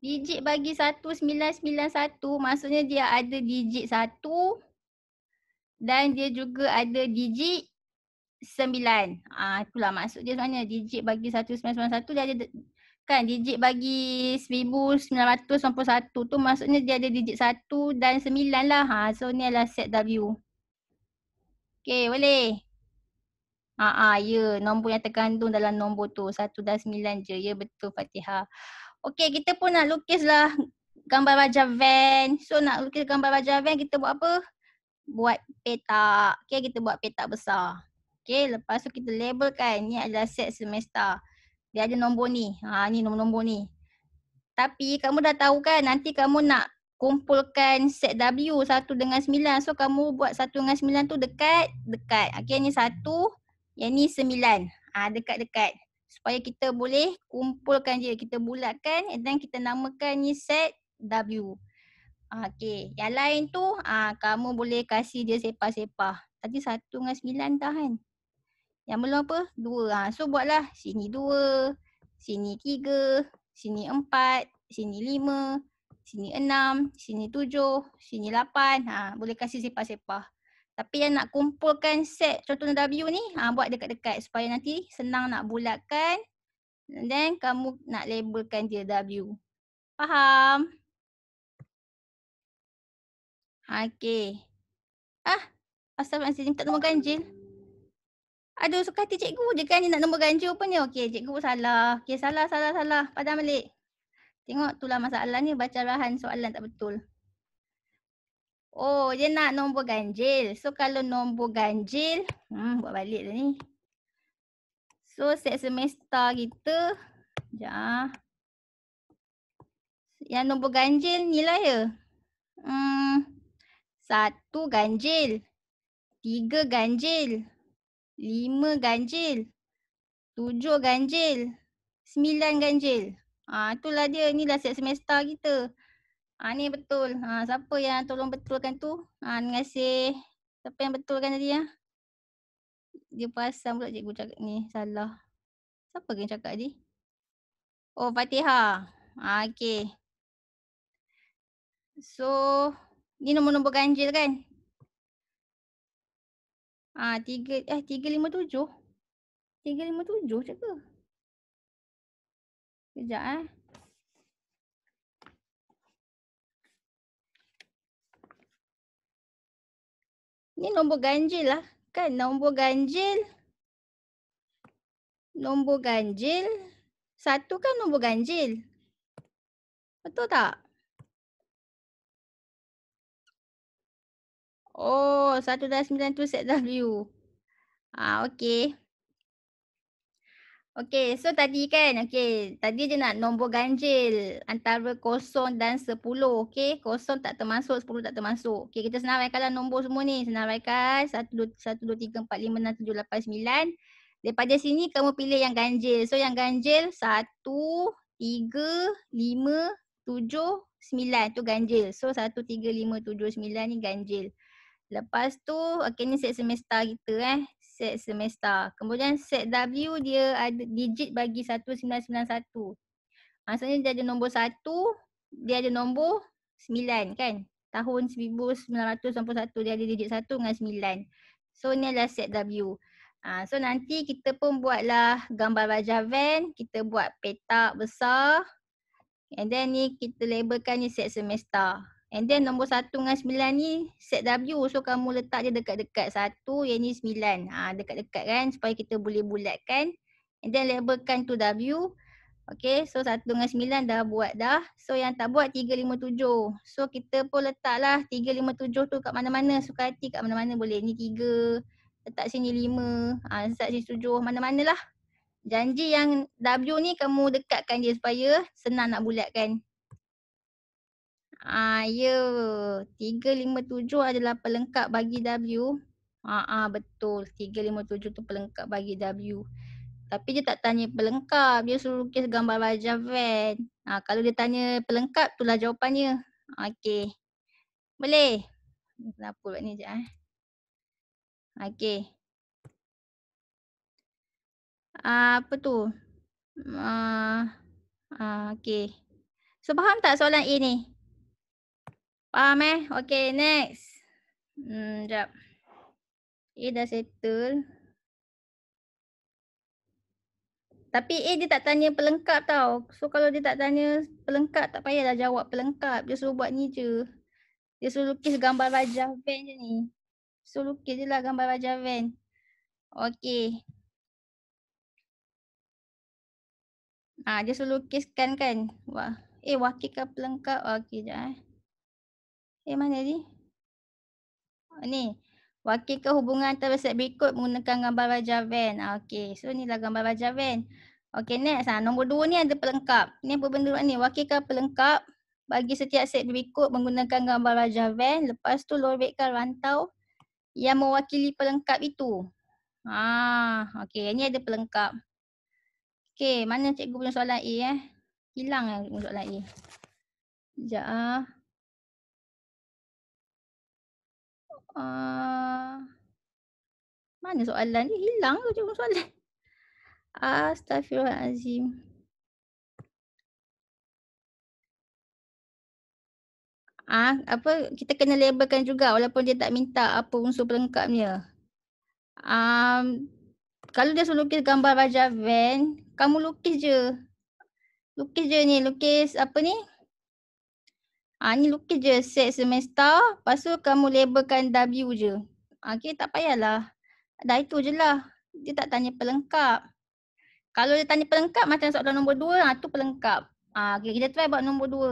digit bagi 1991 maksudnya dia ada digit 1 dan dia juga ada digit 9. Ah itulah maksud dia sebenarnya digit bagi 1991 dia ada kan digit bagi 1991 tu maksudnya dia ada digit 1 dan 9 lah. Ha, so ni adalah set W. Okay boleh? Haa ha, ya nombor yang terkandung dalam nombor tu 1 dan 9 je. Ya betul Fatihah. Okay kita pun nak lukis lah gambar baja van. So nak lukis gambar baja van kita buat apa? Buat petak. Okay kita buat petak besar. Okay lepas tu kita labelkan ni adalah set semester dia ada nombor ni. Ha ni nombor-nombor ni. Tapi kamu dah tahu kan nanti kamu nak kumpulkan set W 1 dengan 9. So kamu buat 1 dengan 9 tu dekat dekat. Okey ni 1, yang ni 9. Ha dekat-dekat. Supaya kita boleh kumpulkan dia, kita bulatkan and then kita namakan ni set W. Okey, yang lain tu ha, kamu boleh kasih dia sepah-sepah. Tadi 1 dengan 9 dah kan. Yang belum apa? Dua. Ha. So buatlah sini dua, sini tiga, sini empat, sini lima, sini enam, sini tujuh, sini lapan. Ha. Boleh kasih sepah-sepah. Tapi yang nak kumpulkan set contohnya W ni, ha, buat dekat-dekat supaya nanti senang nak bulatkan. And then kamu nak labelkan dia W. Faham? Okay. Ah, asal nak minta nombor ganjil. Aduh suka hati cikgu je kan dia nak nombor ganjil pun dia okey cikgu salah. Okey salah salah salah padam balik. Tengok itulah masalah ni baca rahan soalan tak betul. Oh dia nak nombor ganjil. So kalau nombor ganjil, hmm buat balik dah ni. So set semester kita ja. Ah. Yang nombor ganjil ni lah ya. Hmm satu ganjil. Tiga ganjil. Lima ganjil. Tujuh ganjil. Sembilan ganjil. Ha, itulah dia. Inilah set semester kita. Ha, ni betul. Ha, siapa yang tolong betulkan tu? Ha, terima kasih. Siapa yang betulkan tadi ya? Dia perasan pula cikgu cakap ni. Salah. Siapa yang cakap tadi? Oh, Fatiha. Ha, okay. So, ni nombor-nombor ganjil kan? Ah tiga eh tiga lima tujuh. Tiga lima tujuh je ke? Sekejap eh. Ni nombor ganjil lah. Kan nombor ganjil. Nombor ganjil. Satu kan nombor ganjil. Betul tak? Oh, 129 tu set W. Ah, okay. Okay, so tadi kan, okay, tadi je nak nombor ganjil antara kosong dan sepuluh, okay. Kosong tak termasuk, sepuluh tak termasuk. Okay, kita senaraikanlah nombor semua ni. Senaraikan satu, dua, 1, 2, 3, 4, 5, 6, 7, 8, 9. Pada sini kamu pilih yang ganjil. So yang ganjil satu, tiga, lima, tujuh, sembilan tu ganjil. So satu, tiga, lima, tujuh, sembilan ni ganjil. Lepas tu akhirnya okay, set semester kita eh set semester. Kemudian set W dia ada digit bagi 1991. Maksudnya dia ada nombor 1, dia ada nombor 9 kan. Tahun 1991 dia ada digit 1 dengan 9. So ni adalah set W. Ha, so nanti kita pun buatlah gambar wajah van, kita buat petak besar. And then ni kita labelkan ni set semester. And then nombor satu dengan sembilan ni set W so kamu letak dia dekat-dekat satu, yang ni sembilan, Ha dekat-dekat kan supaya kita boleh bulatkan. And then labelkan tu W. Okay so satu dengan sembilan dah buat dah. So yang tak buat tiga lima tujuh, So kita pun letaklah tujuh tu kat mana-mana suka hati kat mana-mana boleh. Ni tiga, letak sini lima, ha, set sini tujuh, mana mana lah. Janji yang W ni kamu dekatkan dia supaya senang nak bulatkan. Ah ya, 357 adalah pelengkap bagi W. Ah, ah betul. 357 tu pelengkap bagi W. Tapi dia tak tanya pelengkap, dia suruh lukis gambar wajah van. Ah kalau dia tanya pelengkap itulah jawapannya. Okey. Boleh. Kenapa buat ni je eh? Okey. Ah, apa tu? Ah, ah okey. So faham tak soalan A ni? Faham um, eh? Okay, next. Hmm, sekejap. A dah settle. Tapi A dia tak tanya pelengkap tau. So kalau dia tak tanya pelengkap tak payahlah jawab pelengkap. Dia suruh buat ni je. Dia suruh lukis gambar wajah van je ni. Suruh lukis je lah gambar wajah van. Okay. Ah, ha, dia suruh lukiskan kan. Wah. Eh wakil ke pelengkap? Okay je eh. Eh mana ni? Oh, ni. Wakilkan hubungan antara set berikut menggunakan gambar raja van. Ah, okey. So ni lah gambar raja van. Okey next. Ha. Nombor dua ni ada pelengkap. Ni apa benda ni? Wakil Wakilkan pelengkap bagi setiap set berikut menggunakan gambar raja van. Lepas tu lorekkan rantau yang mewakili pelengkap itu. Ah, Okey. Ni ada pelengkap. Okey. Mana cikgu punya soalan A eh? Hilang kan soalan A. Sekejap ah. Ah, mana soalan ni hilang tu cuma soalan (laughs) astagfirullahalazim ah apa kita kena labelkan juga walaupun dia tak minta apa unsur pelengkapnya um, kalau dia suruh lukis gambar raja van kamu lukis je lukis je ni lukis apa ni Ha, ni lukis je set semester. Lepas tu kamu labelkan W je. Ha, okay tak payahlah. Dah itu je lah. Dia tak tanya pelengkap. Kalau dia tanya pelengkap macam soalan nombor dua, ha, tu pelengkap. Ha, okay, kita try buat nombor dua.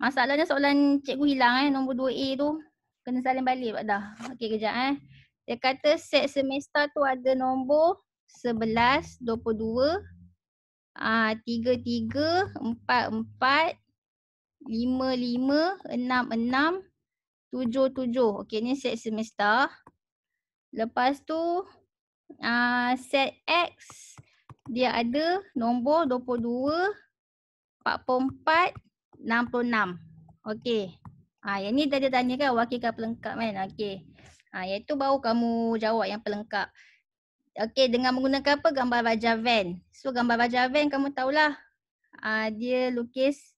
Masalahnya soalan cikgu hilang eh. Nombor dua a tu. Kena salin balik buat dah. Okay kejap eh. Dia kata set semester tu ada nombor sebelas, 11, 22, Ah, tiga tiga, empat empat, lima lima enam enam tujuh tujuh. Okey ni set semester. Lepas tu uh, set X dia ada nombor dua puluh dua empat puluh empat enam puluh enam. Okey. Ha, yang ni tadi tanya kan wakilkan pelengkap kan. Okey. Ha, ah, iaitu baru kamu jawab yang pelengkap. Okey dengan menggunakan apa gambar wajah van. So gambar wajah van kamu tahulah. Ha, dia lukis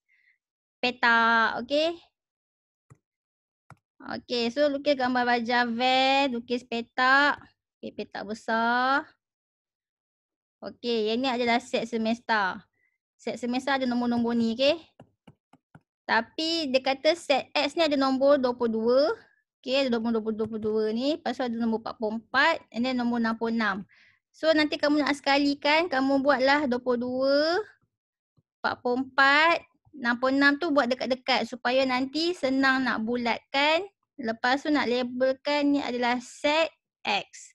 Peta, Okay. Okay. So lukis gambar bajar van. Lukis peta, Okay, petak besar. Okay. Yang ni adalah set semester. Set semester ada nombor-nombor ni. Okay. Tapi dia kata set X ni ada nombor 22. Okay, ada nombor 22 ni. Lepas tu ada nombor 44 and then nombor 66. So nanti kamu nak sekalikan, kamu buatlah 22, 44, 66. 66 tu buat dekat-dekat supaya nanti senang nak bulatkan. Lepas tu nak labelkan ni adalah set X.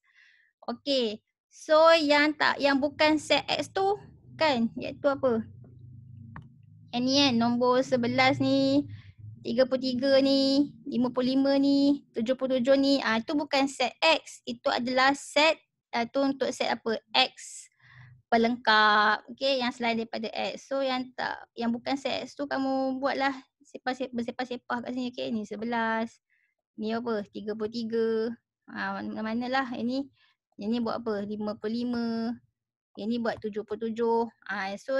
Okay. So yang tak yang bukan set X tu kan iaitu apa? Yang ni kan nombor 11 ni, 33 ni, 55 ni, 77 ni. Ah tu bukan set X. Itu adalah set uh, tu untuk set apa? X pelengkap okey yang selain daripada X. So yang tak yang bukan x tu kamu buatlah sepah-sepah kat sini okey ni 11. Ni apa? 33. Ha mana mana lah ini. Ini buat apa? 55. Yang ni buat 77. Ha so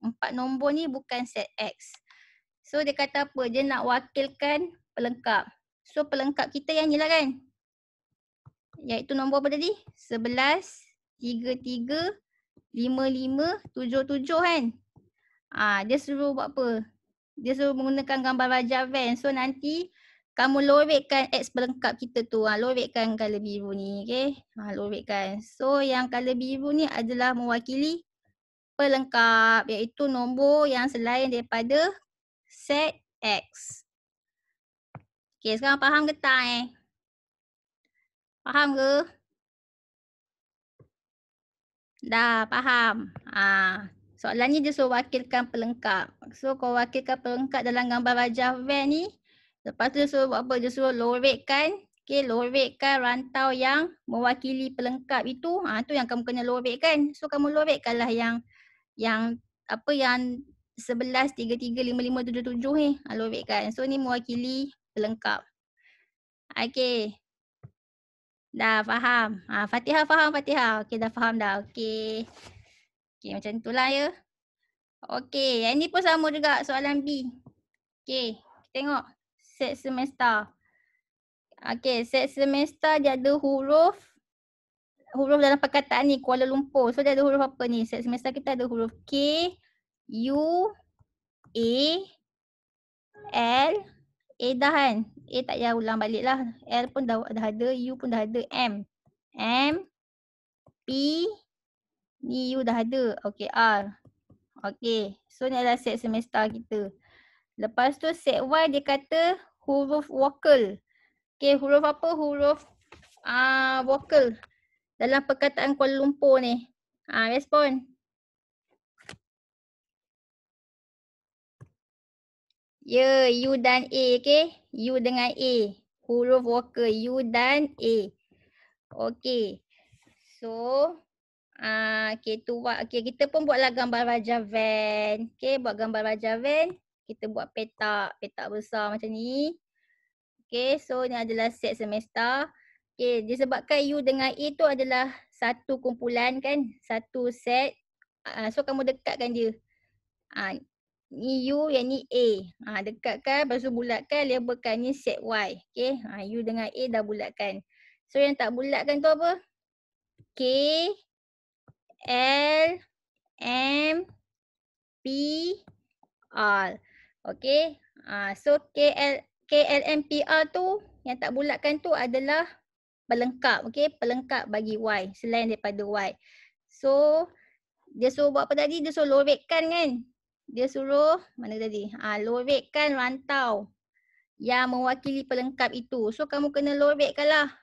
empat nombor ni bukan set X. So dia kata apa? je nak wakilkan pelengkap. So pelengkap kita yang ni lah kan? Iaitu nombor apa tadi? 11, 33, lima lima tujuh tujuh kan. Ah, dia suruh buat apa? Dia suruh menggunakan gambar raja van. So nanti kamu lorekkan X pelengkap kita tu. Ha, ah, lorekkan color biru ni. Okay. Ha, ah, lorekkan. So yang color biru ni adalah mewakili pelengkap iaitu nombor yang selain daripada set X. Okay sekarang faham ke tak eh? Faham ke? Dah faham. Ha. Ah, Soalan ni dia suruh wakilkan pelengkap. So kau wakilkan pelengkap dalam gambar wajah van ni. Lepas tu dia suruh buat apa? Dia suruh lorekkan. Okay, lorekkan rantau yang mewakili pelengkap itu. Ha, tu yang kamu kena lorekkan. So kamu lorekkanlah yang yang apa yang 11, 33, 55, 77 ni. Ha, ah, lorekkan. So ni mewakili pelengkap. Okay. Dah faham. Ha, Fatihah faham Fatihah. Okey dah faham dah. Okey. Okey macam itulah ya. Okey yang ni pun sama juga soalan B. Okey kita tengok set semester. Okey set semester dia ada huruf huruf dalam perkataan ni Kuala Lumpur. So dia ada huruf apa ni? Set semester kita ada huruf K, U, A, L, A dah kan. A tak payah ulang balik lah. L pun dah, dah ada. U pun dah ada. M. M. P. Ni U dah ada. Okay R. Okay. So ni adalah set semester kita. Lepas tu set Y dia kata huruf vocal. Okay huruf apa? Huruf uh, ah, vocal. Dalam perkataan Kuala Lumpur ni. Ah uh, respon. Ya, U dan A, okay? U dengan A. Huruf vokal U dan A. Okay. So, ah, okay, tu, okay, kita pun buatlah gambar wajah van. Okay, buat gambar wajah van. Kita buat petak, petak besar macam ni. Okay, so ni adalah set semester. Okay, disebabkan U dengan A tu adalah satu kumpulan kan? Satu set. Uh, so, kamu dekatkan dia. Uh, Ni e, U yang ni A. Ha, dekatkan, lepas tu bulatkan, labelkan ni set Y. Okay, ha, U dengan A dah bulatkan. So yang tak bulatkan tu apa? K, L, M, P, R. Okay, ha, so K, L, K, L, M, P, R tu yang tak bulatkan tu adalah pelengkap. Okay, pelengkap bagi Y selain daripada Y. So dia suruh buat apa tadi? Dia suruh lorekkan kan? dia suruh mana tadi? Ah ha, lorekkan rantau yang mewakili pelengkap itu. So kamu kena lorekkanlah.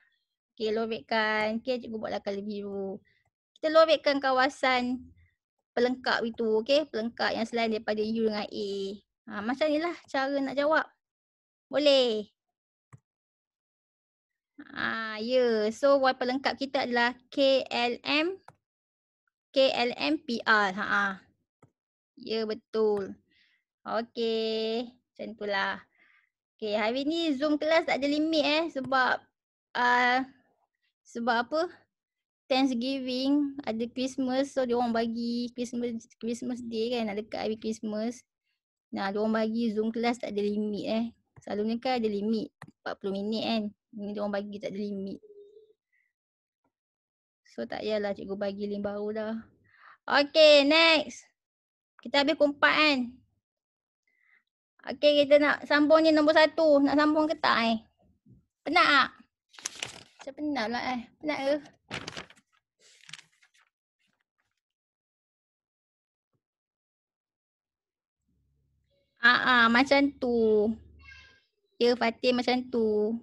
Okey, lorekkan. Okey, cikgu buatlah color biru. Kita lorekkan kawasan pelengkap itu, Okay Pelengkap yang selain daripada U dengan A. Ha, ah, masa ni lah cara nak jawab. Boleh. Ha, ya. Yeah. So, Y pelengkap kita adalah KLM KLMPR. Haa. -ha. Ah. Ya betul. Okey, macam itulah. Okey, hari ni Zoom kelas tak ada limit eh sebab uh, sebab apa? Thanksgiving, ada Christmas so dia diorang bagi Christmas Christmas Day kan nak dekat hari Christmas. Nah, diorang bagi Zoom kelas tak ada limit eh. Selalunya kan ada limit 40 minit kan. Ini diorang bagi tak ada limit. So tak yalah cikgu bagi link baru dah. Okay, next. Kita habis kumpat kan. Okey kita nak sambung ni nombor satu. Nak sambung ke tak eh? Penat tak? Macam penat lah eh. Penat ke? Ah, ah macam tu. Ya Fatih macam tu.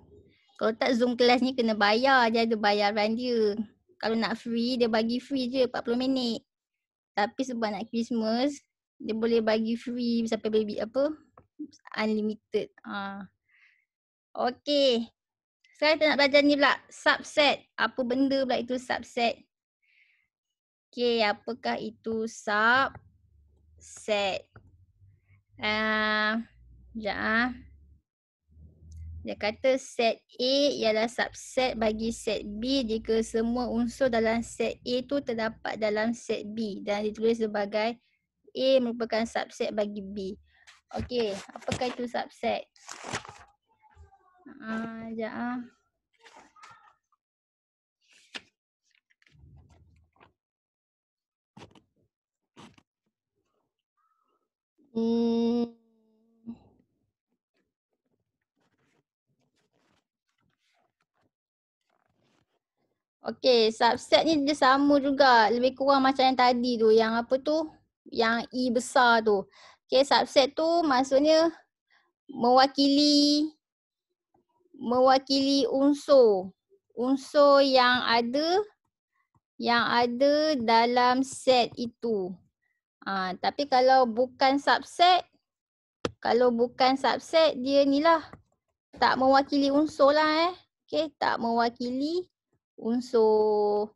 Kalau tak Zoom kelas ni kena bayar je ada bayaran dia. Kalau nak free dia bagi free je 40 minit. Tapi sebab nak Christmas, dia boleh bagi free sampai baby apa unlimited. Ah. Ha. Okay. Sekarang kita nak belajar ni pula subset. Apa benda pula itu subset? Okay, apakah itu subset? Ah, uh, ah. Dia kata set A ialah subset bagi set B jika semua unsur dalam set A itu terdapat dalam set B dan ditulis sebagai A merupakan subset bagi B. Okey, apakah itu subset? Ah, jap ah. Hmm. Okay, subset ni dia sama juga. Lebih kurang macam yang tadi tu. Yang apa tu? Yang E besar tu. Okay, subset tu maksudnya mewakili mewakili unsur. Unsur yang ada yang ada dalam set itu. Ha, tapi kalau bukan subset, kalau bukan subset dia ni lah. Tak mewakili unsur lah eh. Okay, tak mewakili unsur.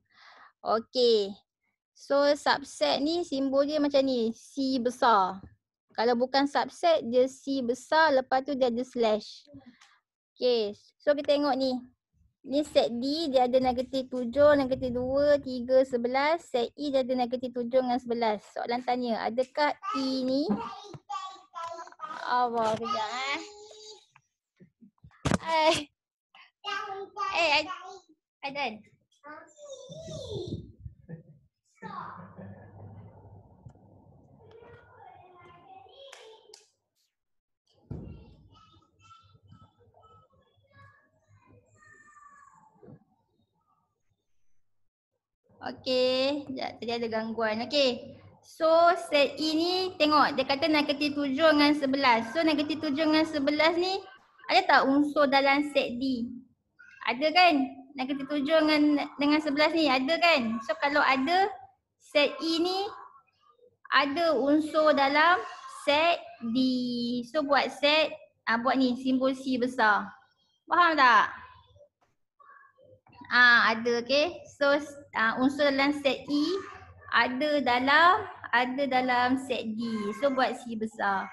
okay, So subset ni simbol dia macam ni, C besar. Kalau bukan subset dia C besar lepas tu dia ada slash. Okay, So kita tengok ni. Ni set D dia ada negatif 7, negatif dua, tiga, sebelas. Set E dia ada negatif 7 dengan 11. Soalan tanya, adakah E ni? Oh, wow, eh. Hai. Eh, eh Aidan. Okay, sekejap tadi ada gangguan. Okay, so set E ni tengok dia kata negatif tujuh dengan sebelas. So negatif tujuh dengan sebelas ni ada tak unsur dalam set D? Ada kan? negatif tujuh dengan dengan sebelas ni ada kan? So kalau ada set E ni ada unsur dalam set D. So buat set, ah buat ni simbol C besar. Faham tak? Ah ada okay. So ah, unsur dalam set E ada dalam ada dalam set D. So buat C besar.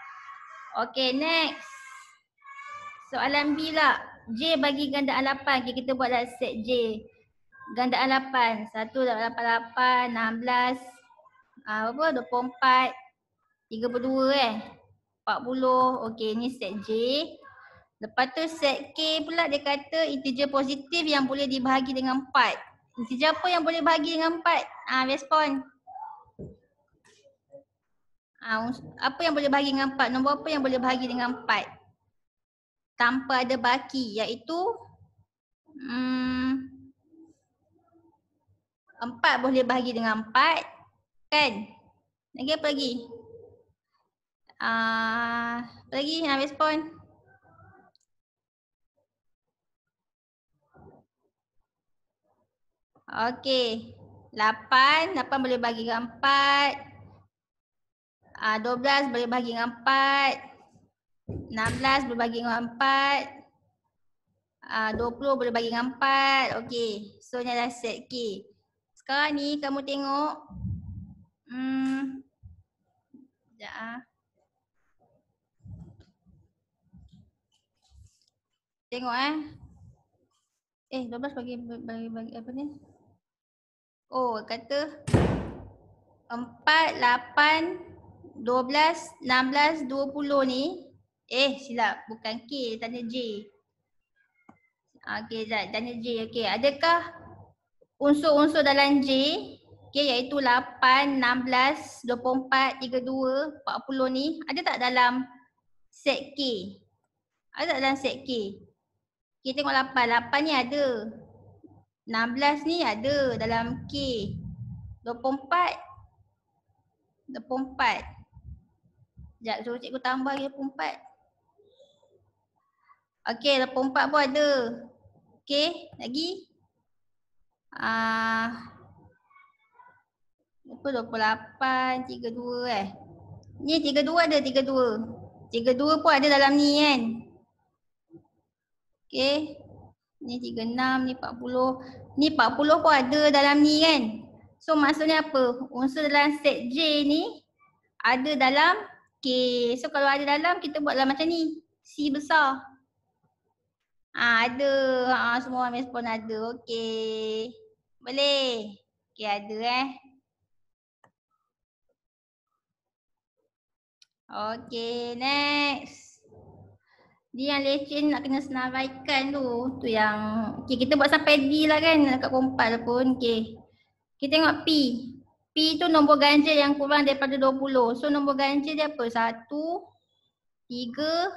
Okay next. Soalan B lah. J bagi gandaan 8. Okay, kita buatlah set J. Gandaan 8. 1 dapat 8, 8, 16, uh, apa, 24, 32 eh. 40. Okey ni set J. Lepas tu set K pula dia kata integer positif yang boleh dibahagi dengan 4. Integer apa yang boleh bahagi dengan 4? Ah uh, respon. Ah apa yang boleh bahagi dengan 4? Nombor apa yang boleh bahagi dengan 4? tanpa ada baki iaitu hmm, 4 boleh bahagi dengan 4 kan lagi apa lagi uh, apa lagi nak respon Okey, 8, 8 boleh bagi dengan 4 12 ah, boleh bagi dengan 4 16 boleh bagi dengan 4 20 boleh bagi dengan 4 Okay So ni dah set Okay Sekarang ni kamu tengok Hmm Sekejap ah. Tengok eh Eh 12 bagi, bagi, bagi apa ni Oh kata 4, 8, 12, 16, 20 ni Eh silap bukan K tanya J. Okey ah, Zat tanya J okey adakah unsur-unsur dalam J okay, iaitu 8, 16, 24, 32, 40 ni ada tak dalam set K? Ada tak dalam set K? Okay tengok 8, 8 ni ada. 16 ni ada dalam K. 24 24 Sekejap, cuba cikgu tambah lagi empat. Okey, 84 pun ada. Okey, lagi. Ah. Uh, apa 28 32 eh. Ni 32 ada 32. 32 pun ada dalam ni kan. Okey. Ni 36 ni 40. Ni 40 pun ada dalam ni kan. So maksudnya apa? Unsur dalam set J ni ada dalam K. So kalau ada dalam kita buatlah macam ni. C besar. Ha, ada. Ha, semua orang respon ada. Okey. Boleh. Okey ada eh. Okey next. Ni yang lecen nak kena senaraikan tu. Tu yang okey kita buat sampai D lah kan dekat kompas lah pun. Okey. Kita tengok P. P tu nombor ganjil yang kurang daripada 20. So nombor ganjil dia apa? 1, tiga.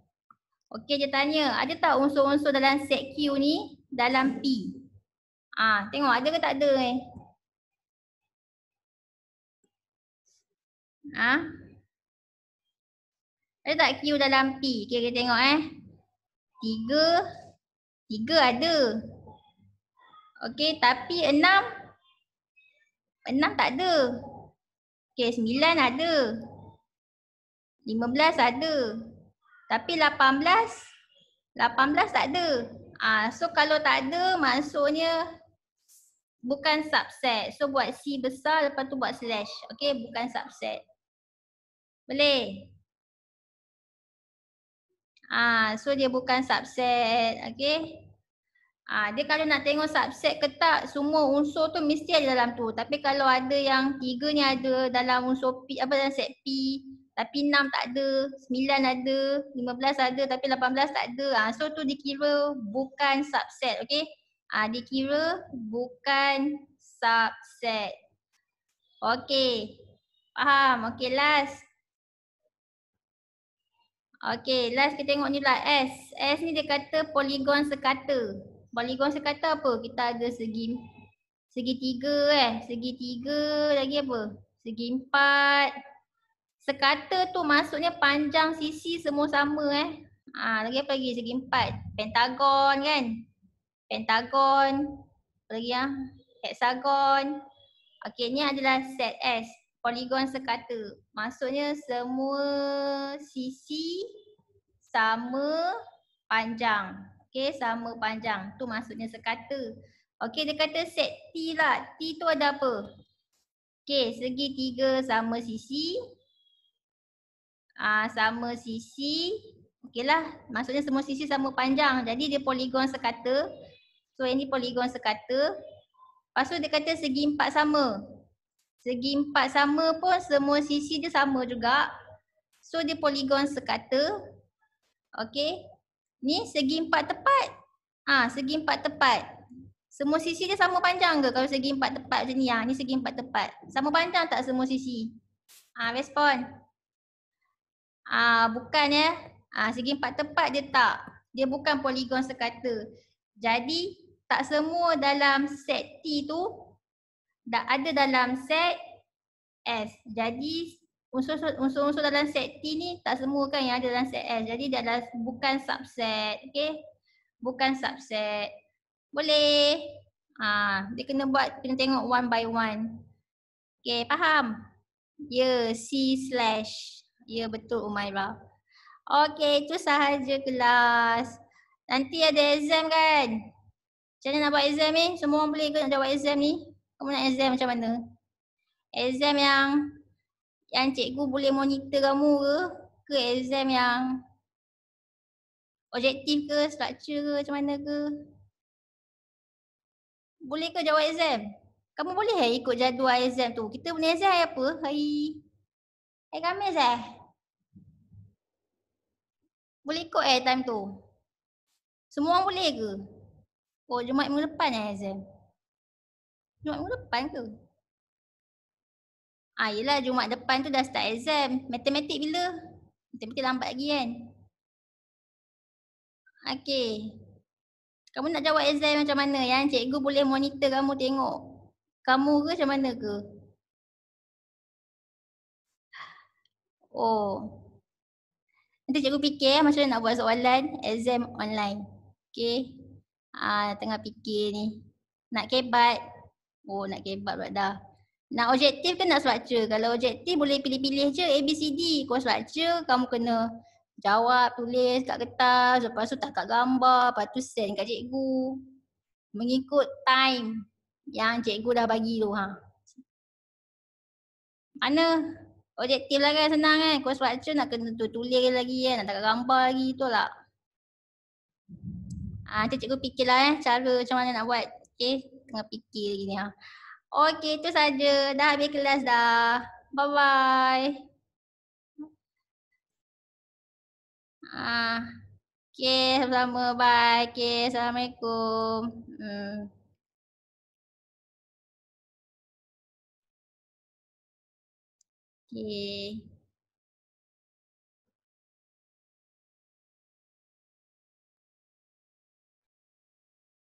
Okey dia tanya ada tak unsur-unsur dalam set Q ni dalam P? Ah tengok ada ke tak ada eh? Ah. Ada tak Q dalam P? Okey kita tengok eh. tiga, tiga ada. Okey tapi enam, enam tak ada. Okey sembilan ada. lima belas ada. Tapi 18 18 tak ada. Ah so kalau tak ada maksudnya bukan subset. So buat C besar lepas tu buat slash. Okay, bukan subset. Boleh. Ah so dia bukan subset. Okay. Ah dia kalau nak tengok subset ke tak semua unsur tu mesti ada dalam tu. Tapi kalau ada yang tiga ni ada dalam unsur P apa dalam set P tapi 6 tak ada, 9 ada, 15 ada tapi 18 tak ada. Ha, so tu dikira bukan subset, okay? Ha, ah, dikira bukan subset. okay? Faham? okay last. Okay last kita tengok ni lah. S. S ni dia kata poligon sekata. Poligon sekata apa? Kita ada segi segi tiga eh. Segi tiga lagi apa? Segi empat, Sekata tu maksudnya panjang sisi semua sama eh. Ha, lagi apa lagi? Segi empat. Pentagon kan? Pentagon. Apa lagi lah? Hexagon. Okey ni adalah set S. Poligon sekata. Maksudnya semua sisi sama panjang. Okey sama panjang. Tu maksudnya sekata. Okey dia kata set T lah. T tu ada apa? Okey segi tiga sama sisi uh, sama sisi okeylah maksudnya semua sisi sama panjang jadi dia poligon sekata so ini poligon sekata lepas tu dia kata segi empat sama segi empat sama pun semua sisi dia sama juga so dia poligon sekata okey ni segi empat tepat ah ha, segi empat tepat semua sisi dia sama panjang ke kalau segi empat tepat macam ni ha ni segi empat tepat sama panjang tak semua sisi ah ha, respon Ah bukan ya. Ah segi empat tepat dia tak. Dia bukan poligon sekata. Jadi tak semua dalam set T tu dah ada dalam set S. Jadi unsur-unsur dalam set T ni tak semua kan yang ada dalam set S. Jadi dia adalah bukan subset. Okey. Bukan subset. Boleh. Ah dia kena buat kena tengok one by one. Okey, faham? Ya, yeah, C slash. Ya betul Umaira. Okey, itu sahaja kelas. Nanti ada exam kan? Macam mana nak buat exam ni? Semua orang boleh ke nak buat exam ni? Kamu nak exam macam mana? Exam yang yang cikgu boleh monitor kamu ke? Ke exam yang objektif ke, structure ke, macam mana ke? Boleh ke jawab exam? Kamu boleh eh ikut jadual exam tu? Kita punya exam hari apa? Hari Hari eh, Khamis eh? Boleh ikut eh time tu? Semua orang boleh ke? Oh, Jumat minggu depan eh exam? Jumat minggu depan ke? Ah, yelah Jumat depan tu dah start exam. Eh, Matematik bila? Matematik lambat lagi kan? Okay. Kamu nak jawab exam eh, macam mana? Yang cikgu boleh monitor kamu tengok. Kamu ke macam mana ke? Oh. Nanti cikgu fikir macam mana nak buat soalan exam online. Okay. Ah, tengah fikir ni. Nak kebat. Oh nak kebat buat dah. Nak objektif ke nak structure? Kalau objektif boleh pilih-pilih je A, B, C, D. Kau structure kamu kena jawab, tulis kat kertas. Lepas tu tak kat gambar. Lepas tu send kat cikgu. Mengikut time yang cikgu dah bagi tu. Ha. Mana Objektif lah kan senang kan. Course structure nak kena tu tulis lagi kan. Nak takat gambar lagi tu lah. Ah, ha, cikgu fikirlah eh cara macam mana nak buat. Okay. Tengah fikir lagi ni ha. Okay tu saja. Dah habis kelas dah. Bye bye. Ah, ha, okay sama-sama. Bye. Okay. Assalamualaikum. Hmm. Okay.